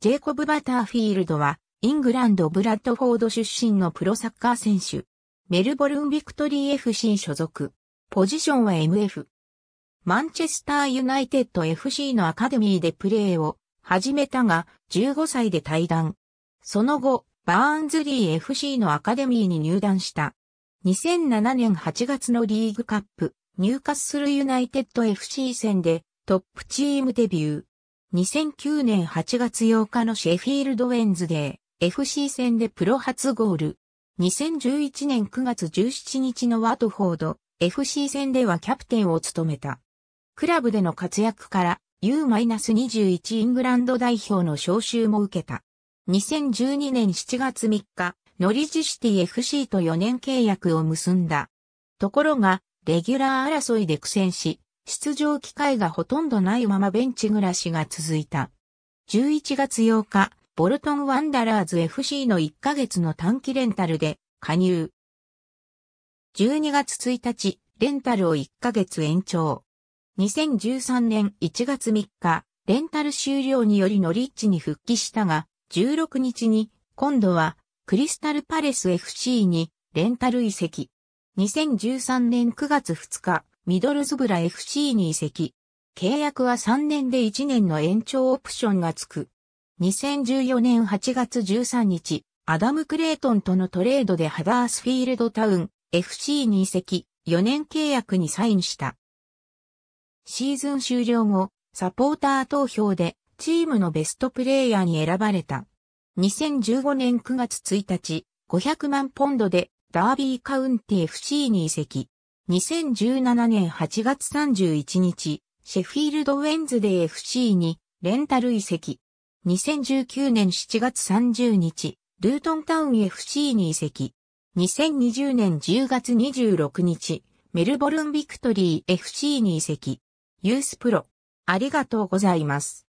ジェイコブ・バターフィールドは、イングランド・ブラッドフォード出身のプロサッカー選手。メルボルン・ビクトリー FC 所属。ポジションは MF。マンチェスター・ユナイテッド FC のアカデミーでプレーを始めたが、15歳で退団。その後、バーンズリー FC のアカデミーに入団した。2007年8月のリーグカップ、入荷するユナイテッド FC 戦でトップチームデビュー。2009年8月8日のシェフィールドウェンズデー FC 戦でプロ初ゴール。2011年9月17日のワトフォード FC 戦ではキャプテンを務めた。クラブでの活躍から U-21 イングランド代表の招集も受けた。2012年7月3日、ノリジシティ FC と4年契約を結んだ。ところが、レギュラー争いで苦戦し、出場機会がほとんどないままベンチ暮らしが続いた。11月8日、ボルトンワンダラーズ FC の1ヶ月の短期レンタルで加入。12月1日、レンタルを1ヶ月延長。2013年1月3日、レンタル終了によりノリッチに復帰したが、16日に、今度は、クリスタルパレス FC に、レンタル移籍。2013年9月2日、ミドルズブラ FC に移籍。契約は3年で1年の延長オプションがつく。2014年8月13日、アダム・クレイトンとのトレードでハダースフィールドタウン FC に移籍、4年契約にサインした。シーズン終了後、サポーター投票でチームのベストプレイヤーに選ばれた。2015年9月1日、500万ポンドでダービーカウンティ FC に移籍。2017年8月31日、シェフィールドウェンズデー FC にレンタル移籍。2019年7月30日、ルートンタウン FC に移籍。2020年10月26日、メルボルンビクトリー FC に移籍。ユースプロ。ありがとうございます。